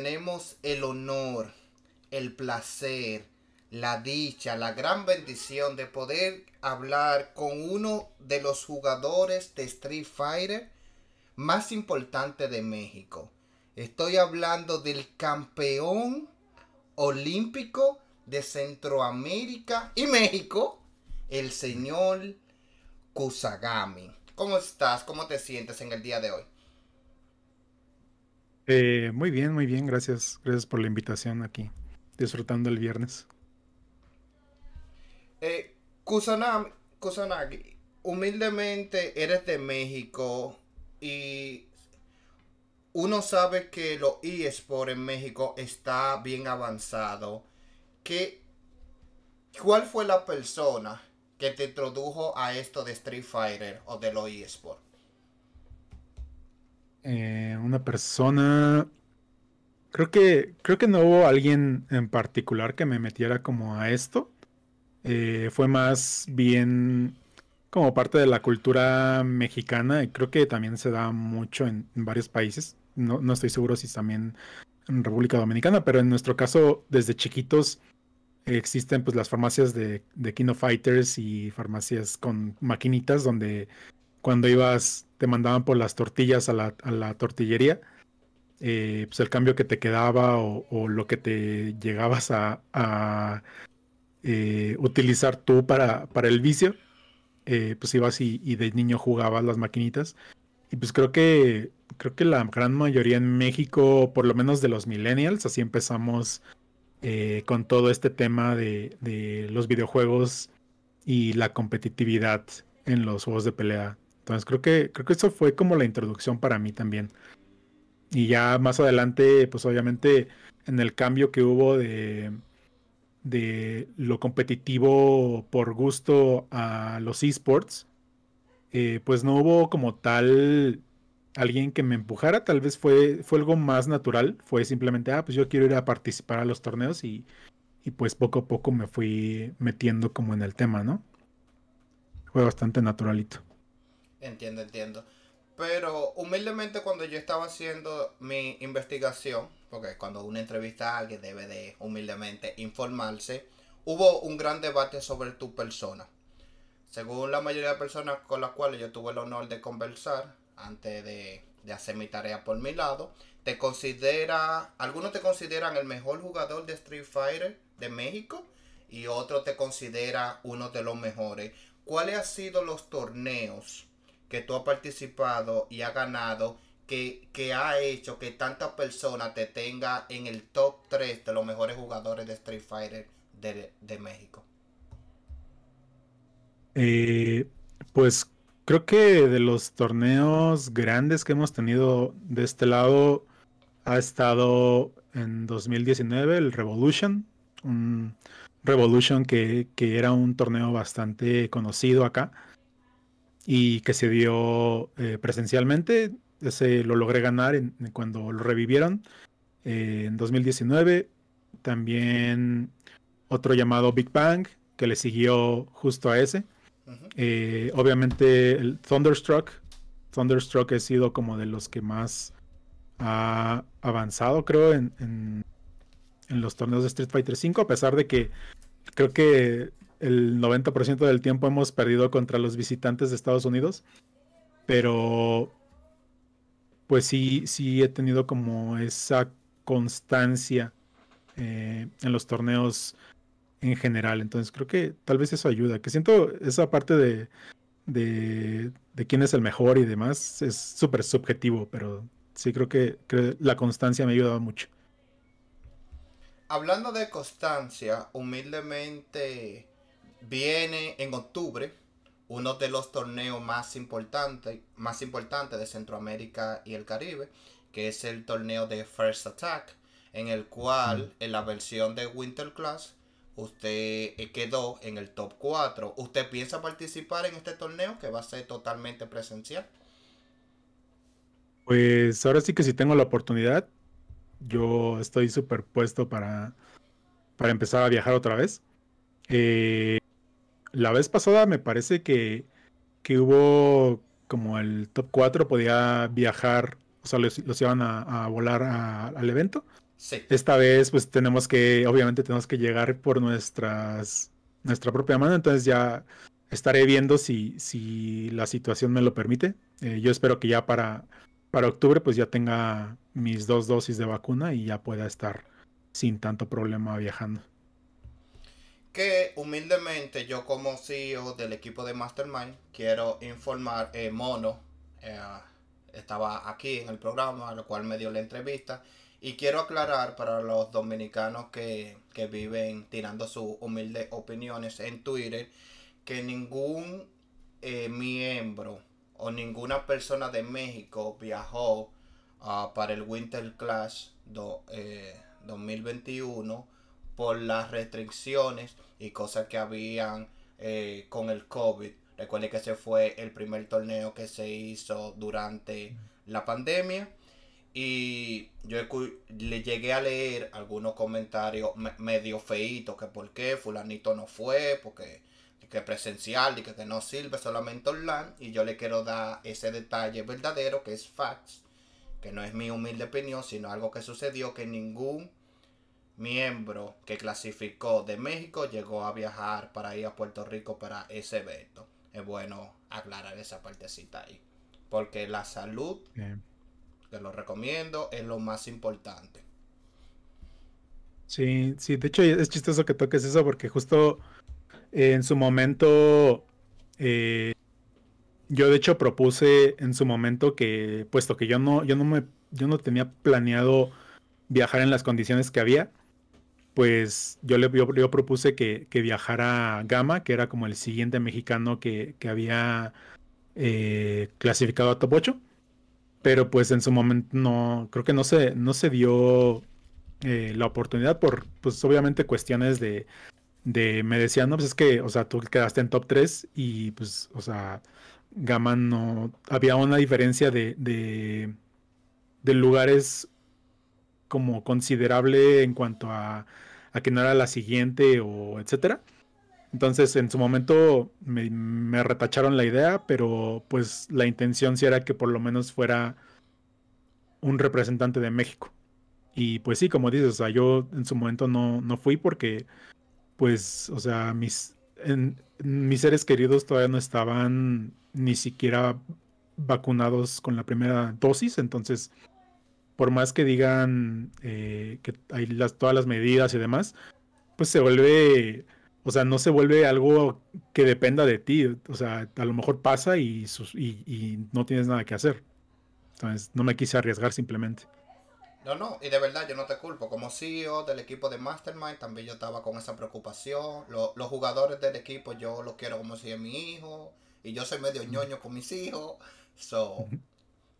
tenemos el honor, el placer, la dicha, la gran bendición de poder hablar con uno de los jugadores de Street Fighter más importante de México. Estoy hablando del campeón olímpico de Centroamérica y México, el señor Kusagami. ¿Cómo estás? ¿Cómo te sientes en el día de hoy? Eh, muy bien, muy bien, gracias. Gracias por la invitación aquí, disfrutando el viernes. Eh, Kusanagi, humildemente eres de México y uno sabe que lo eSport en México está bien avanzado. ¿Qué, ¿Cuál fue la persona que te introdujo a esto de Street Fighter o de lo eSport? Eh, una persona. Creo que, creo que no hubo alguien en particular que me metiera como a esto. Eh, fue más bien como parte de la cultura mexicana y creo que también se da mucho en, varios países. No, no, estoy seguro si también en República Dominicana, pero en nuestro caso, desde chiquitos existen pues las farmacias de, de Kino Fighters y farmacias con maquinitas donde cuando ibas, te mandaban por las tortillas a la, tortillería, eh, pues el cambio que te quedaba o, lo que te llegabas a, eh, utilizar tú para, el vicio, eh, pues ibas y, de niño jugabas las maquinitas. Y pues creo que, creo que la gran mayoría en México, por lo menos de los millennials, así empezamos con todo este tema de los videojuegos y la competitividad en los juegos de pelea entonces creo que, creo que eso fue como la introducción para mí también. Y ya más adelante, pues obviamente en el cambio que hubo de, de lo competitivo por gusto a los esports, eh, pues no hubo como tal alguien que me empujara, tal vez fue, fue algo más natural, fue simplemente, ah, pues yo quiero ir a participar a los torneos y pues poco a poco me fui metiendo como en el tema, ¿no? Fue bastante naturalito. Entiendo, entiendo. Pero humildemente cuando yo estaba haciendo mi investigación, porque cuando una entrevista a alguien debe de humildemente informarse, hubo un gran debate sobre tu persona. Según la mayoría de personas con las cuales yo tuve el honor de conversar antes de, hacer mi tarea por mi lado, te considera, algunos te consideran el mejor jugador de Street Fighter de México y otros te considera uno de los mejores. ¿Cuáles han sido los torneos? que tú has participado y has ganado que, que ha hecho que tantas personas te tenga en el top 3 de los mejores jugadores de Street Fighter de, México? Eh, pues creo que de los torneos grandes que hemos tenido de este lado ha estado en 2019 el Revolution, un Revolution que era un torneo bastante conocido acá y que se dio eh, presencialmente. Ese lo logré ganar cuando lo revivieron eh, en 2019. También otro llamado Big Bang, que le siguió justo a ese. Eh, obviamente el Thunderstruck. Thunderstruck ha sido como de los que más ha avanzado, creo, en, en, en los torneos de Street Fighter V, a pesar de que creo que el 90% del tiempo hemos perdido contra los visitantes de Estados Unidos. Pero pues sí, sí he tenido como esa constancia eh, en los torneos en general. Entonces creo que tal vez eso ayuda. Que siento esa parte de, de, quién es el mejor y demás es súper subjetivo, pero sí creo que, la constancia me ha ayudado mucho. Hablando de constancia, humildemente Viene en octubre uno de los torneos más importantes, más importantes de Centroamérica y el Caribe, que es el torneo de First Attack, en el cual en la versión de Winter Class usted eh, quedó en el top 4. ¿Usted piensa participar en este torneo que va a ser totalmente presencial? Pues ahora sí que si tengo la oportunidad, yo estoy súper puesto para, para empezar a viajar otra vez. Eh, la vez pasada me parece que, hubo como el top 4 podía viajar, o sea, los, los iban a, volar al evento. Sí. Esta vez, pues tenemos que, obviamente, tenemos que llegar por nuestras, nuestra propia mano. Entonces ya estaré viendo si, si la situación me lo permite. Eh, yo espero que ya para, para octubre, pues ya tenga mis dos dosis de vacuna y ya pueda estar sin tanto problema viajando que humildemente yo como CEO del equipo de Mastermind quiero informar, eh, Mono eh, estaba aquí en el programa, a lo cual me dio la entrevista, y quiero aclarar para los dominicanos que, viven tirando sus humildes opiniones en Twitter, que ningún eh, miembro o ninguna persona de México viajó ah, para el Winter Clash 2021 por las restricciones y cosas que habían eh, con el COVID. Recuerde que ese fue el primer torneo que se hizo durante la pandemia. Y yo le llegué a leer algunos comentarios medio feitos, que por qué fulanito no fue, porque que presencial y que, que no sirve solamente online. Y yo le quiero dar ese detalle verdadero, que es facts, que no es mi humilde opinión, sino algo que sucedió que ningún miembro que clasificó de México llegó a viajar para ir a Puerto Rico para ese evento. Es bueno aclarar esa partecita ahí. Porque la salud, te lo recomiendo, es lo más importante. Sí, sí, de hecho es chistoso que toques eso porque justo eh, en su momento, eh, yo de hecho propuse en su momento que, puesto que yo no, yo no me, yo no tenía planeado viajar en las condiciones que había, pues yo le yo, propuse que, viajara viajara Gama, que era como el siguiente mexicano que, había eh, clasificado a top 8. Pero pues en su momento no, creo que no se, no se dio eh, la oportunidad por, pues obviamente cuestiones de, de, me decían, no, pues es que, o sea, tú quedaste en top 3 y pues, o sea, Gama no, había una diferencia de, de, de lugares como considerable en cuanto a, a que no era la siguiente o etcétera. Entonces, en su momento me, me, retacharon la idea, pero pues la intención sí era que por lo menos fuera un representante de México. Y pues sí, como dices, o sea, yo en su momento no, no fui porque, pues, o sea, mis, mis seres queridos todavía no estaban ni siquiera vacunados con la primera dosis, entonces por más que digan eh, que hay todas las medidas y demás, pues se vuelve, o sea, no se vuelve algo que dependa de ti. O sea, a lo mejor pasa y, sus, y, no tienes nada que hacer. Entonces, no me quise arriesgar simplemente. No, no, y de verdad yo no te culpo. Como CEO del equipo de Mastermind, también yo estaba con esa preocupación. los jugadores del equipo yo los quiero como si es mi hijo. Y yo soy medio ñoño con mis hijos. So,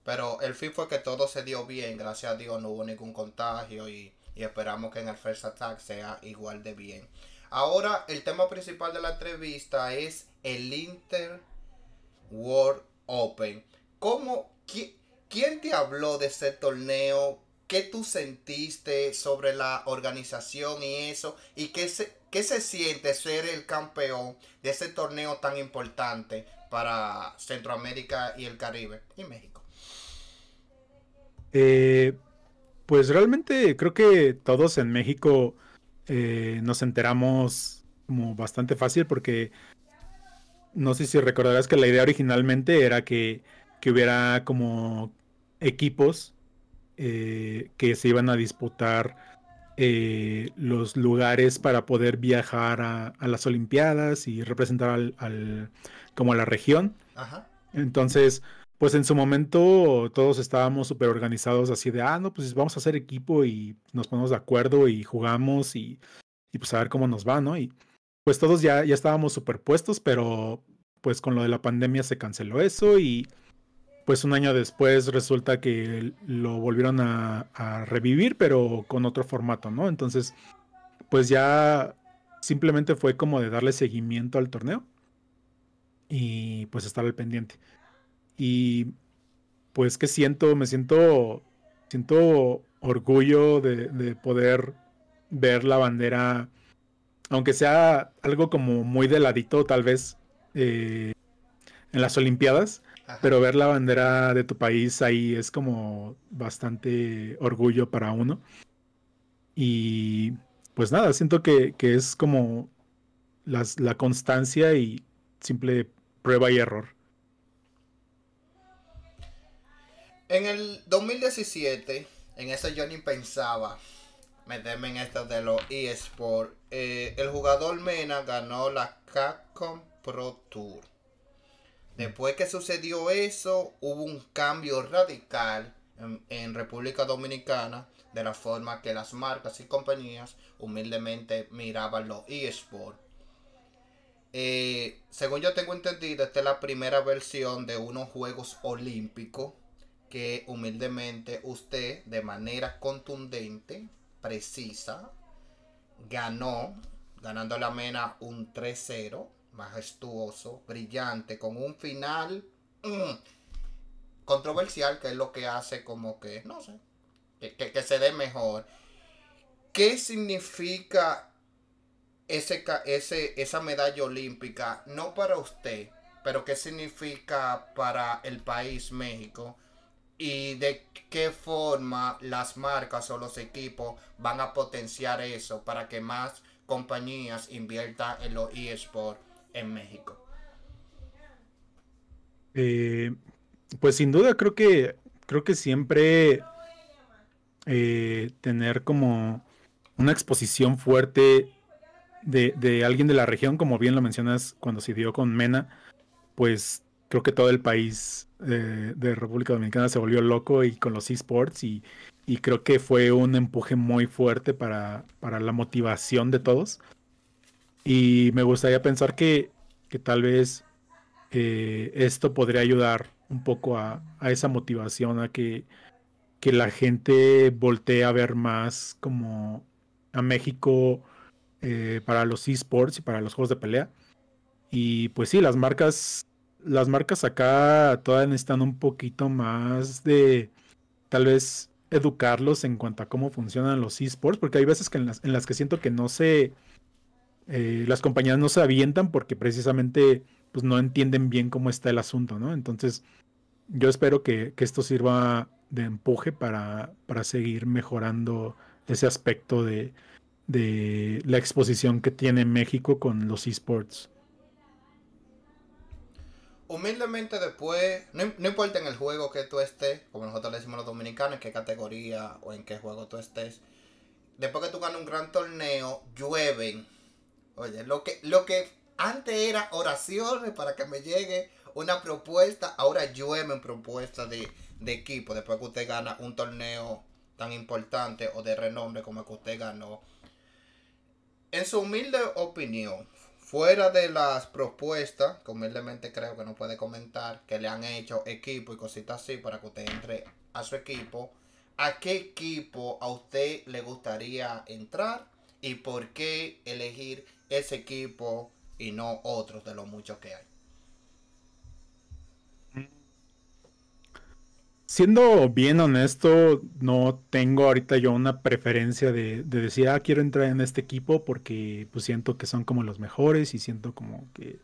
pero el fin fue que todo se dio bien, gracias a Dios no hubo ningún contagio y, esperamos que en el First Attack sea igual de bien. Ahora el tema principal de la entrevista es el Inter World Open. ¿Cómo, ¿Quién te habló de ese torneo? ¿Qué tú sentiste sobre la organización y eso? ¿Y qué se, qué se siente ser el campeón de ese torneo tan importante para Centroamérica y el Caribe y México? Eh, pues realmente creo que todos en México eh, nos enteramos como bastante fácil porque no sé si recordarás que la idea originalmente era que, hubiera como equipos eh, que se iban a disputar los lugares para poder viajar a, las Olimpiadas y representar al, como a la región. Entonces, pues en su momento todos estábamos súper organizados así de, ah, no, pues vamos a hacer equipo y nos ponemos de acuerdo y jugamos y, pues a ver cómo nos va, ¿no? Y pues todos ya, ya estábamos superpuestos, pero pues con lo de la pandemia se canceló eso y pues un año después resulta que lo volvieron a, a revivir, pero con otro formato, ¿no? Entonces, pues ya simplemente fue como de darle seguimiento al torneo y pues estar al pendiente. Y pues que siento, me siento, siento orgullo de, poder ver la bandera, aunque sea algo como muy deladito tal vez eh, en las Olimpiadas, pero ver la bandera de tu país ahí es como bastante orgullo para uno. Y pues nada, siento que, que es como la constancia y simple prueba y error. En el 2017, en ese yo ni pensaba meterme en esto de los eSports. Eh, el jugador Mena ganó la Capcom Pro Tour. Después que sucedió eso, hubo un cambio radical en, República Dominicana de la forma que las marcas y compañías humildemente miraban los eSports. Eh, según yo tengo entendido, esta es la primera versión de unos Juegos Olímpicos que humildemente usted de manera contundente, precisa, ganó, ganando la mena un 3-0, majestuoso, brillante, con un final mm, controversial, que es lo que hace como que, no sé, que, se dé mejor. ¿Qué significa ese, esa medalla olímpica? No para usted, pero ¿qué significa para el país México? y de qué forma las marcas o los equipos van a potenciar eso para que más compañías inviertan en los eSports en México. Eh, pues sin duda creo que creo que siempre eh, tener como una exposición fuerte de, de, alguien de la región, como bien lo mencionas cuando se dio con Mena, pues creo que todo el país eh, de República Dominicana se volvió loco y con los esports y, creo que fue un empuje muy fuerte para, para la motivación de todos. Y me gustaría pensar que, tal vez eh, esto podría ayudar un poco a, esa motivación, a que, que, la gente voltee a ver más como a México eh, para los esports y para los juegos de pelea. Y pues sí, las marcas las marcas acá todavía necesitan un poquito más de tal vez educarlos en cuanto a cómo funcionan los esports, porque hay veces que en las, que siento que no se, eh, las compañías no se avientan porque precisamente pues no entienden bien cómo está el asunto, ¿no? Entonces yo espero que, esto sirva de empuje para, para seguir mejorando ese aspecto de, de la exposición que tiene México con los esports humildemente después, no, importa en el juego que tú estés, como nosotros le decimos los dominicanos, en qué categoría o en qué juego tú estés, después que tú ganas un gran torneo, llueven. Oye, lo que, lo que antes era oraciones para que me llegue una propuesta, ahora llueven propuestas de, de equipo, después que usted gana un torneo tan importante o de renombre como el que usted ganó. En su humilde opinión, fuera de las propuestas, que humildemente creo que no puede comentar, que le han hecho equipo y cositas así para que usted entre a su equipo, ¿a qué equipo a usted le gustaría entrar y por qué elegir ese equipo y no otros de los muchos que hay? Siendo bien honesto, no tengo ahorita yo una preferencia de, decir, ah, quiero entrar en este equipo porque pues siento que son como los mejores y siento como que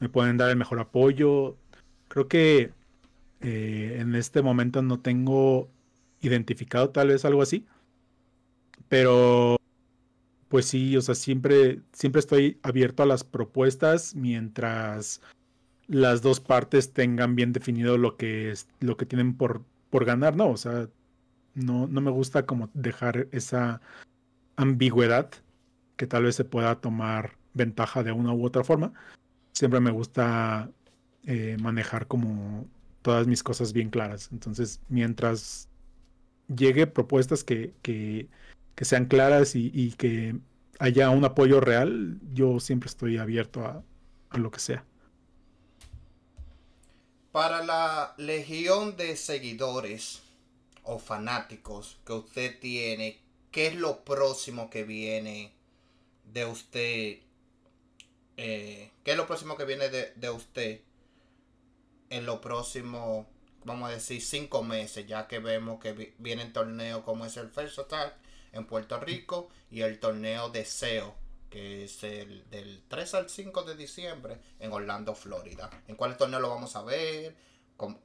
me pueden dar el mejor apoyo. Creo que eh, en este momento no tengo identificado tal vez algo así, pero pues sí, o sea, siempre, siempre estoy abierto a las propuestas mientras las dos partes tengan bien definido lo que es, lo que tienen por, por ganar, ¿no? O sea, no, no me gusta como dejar esa ambigüedad que tal vez se pueda tomar ventaja de una u otra forma. Siempre me gusta eh, manejar como todas mis cosas bien claras. Entonces, mientras llegue propuestas que, que, sean claras y, que haya un apoyo real, yo siempre estoy abierto a lo que sea. Para la legión de seguidores o fanáticos que usted tiene, ¿qué es lo próximo que viene de usted? Eh, ¿Qué es lo próximo que viene de, de usted en los próximos, vamos a decir, cinco meses? Ya que vemos que vienen torneos como es el First Attack en Puerto Rico y el torneo de SEO que es el del 3 al 5 de diciembre en Orlando, Florida. ¿En cuál torneo lo vamos a ver? ¿Cómo,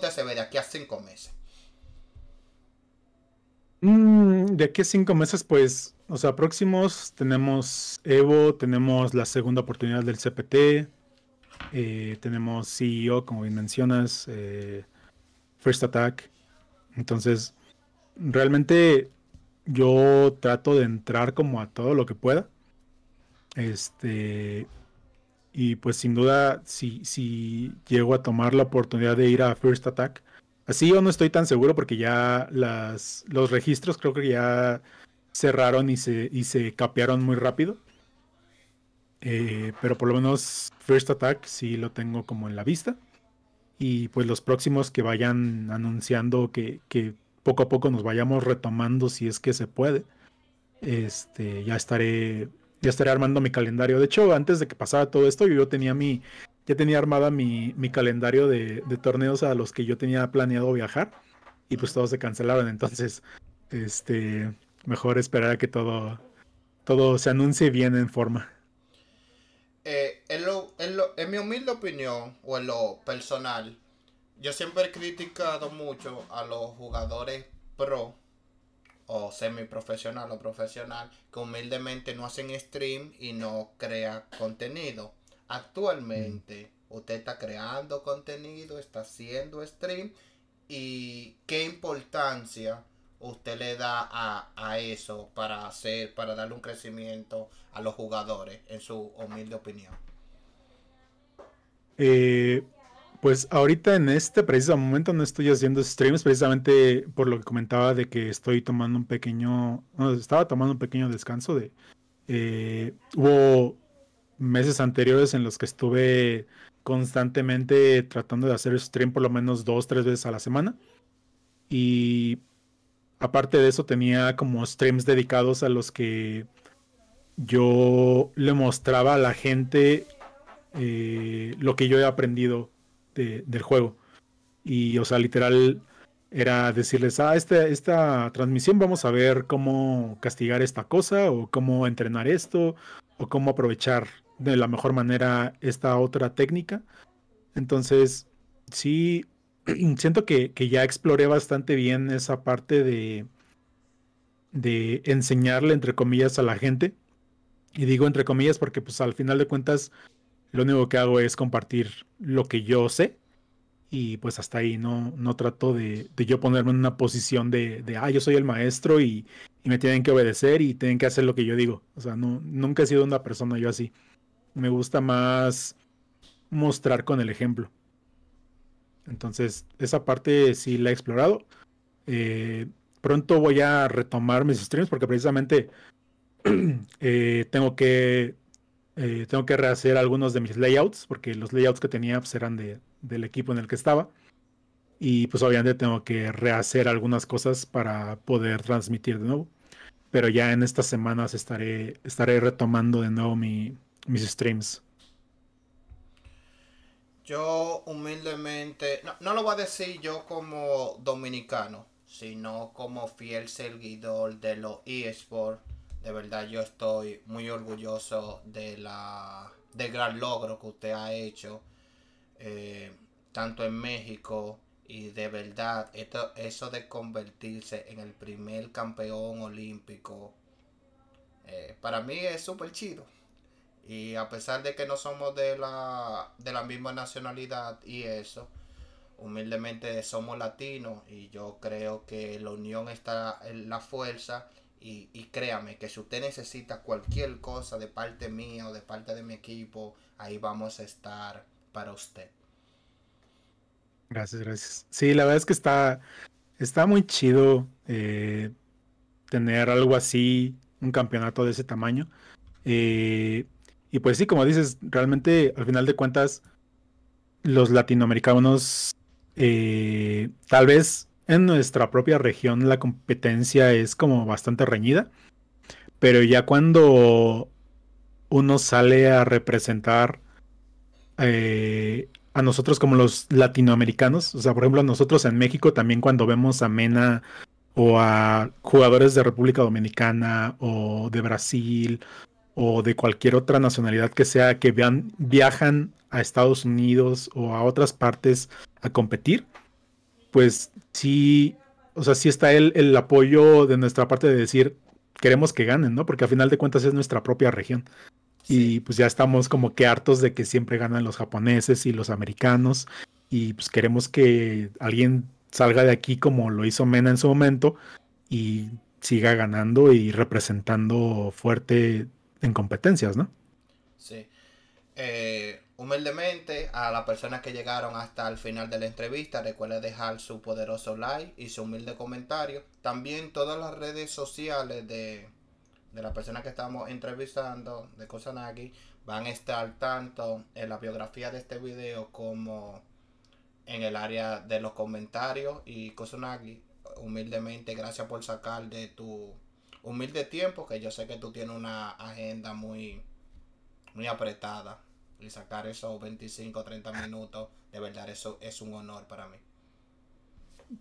te hace ver de aquí a cinco meses? Mm, de aquí a cinco meses, pues, o sea, próximos tenemos Evo, tenemos la segunda oportunidad del CPT, eh, tenemos CEO, como bien mencionas, eh, First Attack. Entonces, realmente yo trato de entrar como a todo lo que pueda. Este, y pues sin duda, si, si llego a tomar la oportunidad de ir a First Attack, así yo no estoy tan seguro porque ya las, los registros creo que ya cerraron y se, y se capearon muy rápido. Eh, pero por lo menos First Attack sí lo tengo como en la vista. Y pues los próximos que vayan anunciando que, que poco a poco nos vayamos retomando si es que se puede. Este, ya estaré ya estaré armando mi calendario. De hecho, antes de que pasara todo esto, yo tenía mi, ya tenía armada mi, mi calendario de, torneos a los que yo tenía planeado viajar y pues todos se cancelaron. Entonces, este, mejor esperar a que todo, todo se anuncie bien en forma. Eh, en mi humilde opinión o en lo personal, yo siempre he criticado mucho a los jugadores pro o semiprofesional o profesional que humildemente no hacen stream y no crea contenido. Actualmente mm. usted está creando contenido, está haciendo stream y qué importancia usted le da a, a, eso para hacer, para darle un crecimiento a los jugadores, en su humilde opinión. Eh, pues ahorita en este preciso momento no estoy haciendo streams precisamente por lo que comentaba de que estoy tomando un pequeño, no, estaba tomando un pequeño descanso de... Eh, hubo meses anteriores en los que estuve constantemente tratando de hacer stream por lo menos dos, tres veces a la semana. Y aparte de eso tenía como streams dedicados a los que yo le mostraba a la gente eh, lo que yo he aprendido del juego. Y, o sea, literal era decirles, ah, esta, esta transmisión vamos a ver cómo castigar esta cosa o cómo entrenar esto o cómo aprovechar de la mejor manera esta otra técnica. Entonces, sí, siento que, que ya exploré bastante bien esa parte de, de enseñarle, entre comillas, a la gente. Y digo entre comillas porque pues al final de cuentas lo único que hago es compartir lo que yo sé y pues hasta ahí no, no trato de, yo ponerme en una posición de, ah, yo soy el maestro y, me tienen que obedecer y tienen que hacer lo que yo digo. O sea, no, nunca he sido una persona yo así. Me gusta más mostrar con el ejemplo. Entonces, esa parte sí la he explorado. Eh, pronto voy a retomar mis streams porque precisamente eh, tengo que eh, tengo que rehacer algunos de mis layouts, porque los layouts que tenía pues, eran de, del equipo en el que estaba. Y pues obviamente tengo que rehacer algunas cosas para poder transmitir de nuevo. Pero ya en estas semanas estaré, estaré retomando de nuevo mis streams. Yo humildemente, no, no lo voy a decir yo como dominicano, sino como fiel seguidor de los eSports de verdad yo estoy muy orgulloso de la, del gran logro que usted ha hecho, eh, tanto en México y de verdad esto, eso de convertirse en el primer campeón olímpico, eh, para mí es súper chido. Y a pesar de que no somos de la, de la misma nacionalidad y eso, humildemente somos latinos y yo creo que la unión está en la fuerza y, créame que si usted necesita cualquier cosa de parte mía o de parte de mi equipo, ahí vamos a estar para usted. Gracias, gracias. Sí, la verdad es que está, está muy chido eh, tener algo así, un campeonato de ese tamaño. Eh, y pues sí, como dices, realmente al final de cuentas, los latinoamericanos eh, tal vez en nuestra propia región la competencia es como bastante reñida, pero ya cuando uno sale a representar eh, a nosotros como los latinoamericanos, o sea, por ejemplo, nosotros en México también cuando vemos a Mena o a jugadores de República Dominicana o de Brasil o de cualquier otra nacionalidad que sea que viajan a Estados Unidos o a otras partes a competir, pues sí, o sea, sí está el, apoyo de nuestra parte de decir, queremos que ganen, ¿no? Porque a final de cuentas es nuestra propia región. Y pues ya estamos como que hartos de que siempre ganan los japoneses y los americanos. Y pues queremos que alguien salga de aquí como lo hizo Mena en su momento y siga ganando y representando fuerte en competencias, ¿no? Sí. Eh, Humildemente, a las personas que llegaron hasta el final de la entrevista, recuerden dejar su poderoso like y su humilde comentario. También todas las redes sociales de, las personas que estamos entrevistando, de Kusanagi, van a estar tanto en la biografía de este video como en el área de los comentarios. Y Kusanagi, humildemente, gracias por sacar de tu humilde tiempo, que yo sé que tú tienes una agenda muy, muy apretada y sacar esos 25, 30 minutos, de verdad eso es un honor para mí.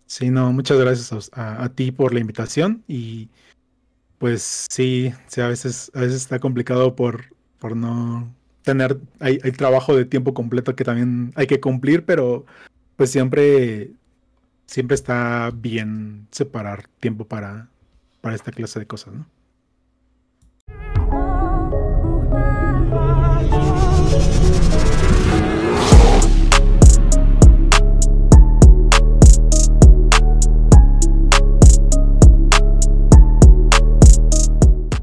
Sí, no, muchas gracias a, ti por la invitación y pues sí, sí a, veces, a veces está complicado por, por no tener, hay, hay trabajo de tiempo completo que también hay que cumplir, pero pues siempre, siempre está bien separar tiempo para, para esta clase de cosas, ¿no?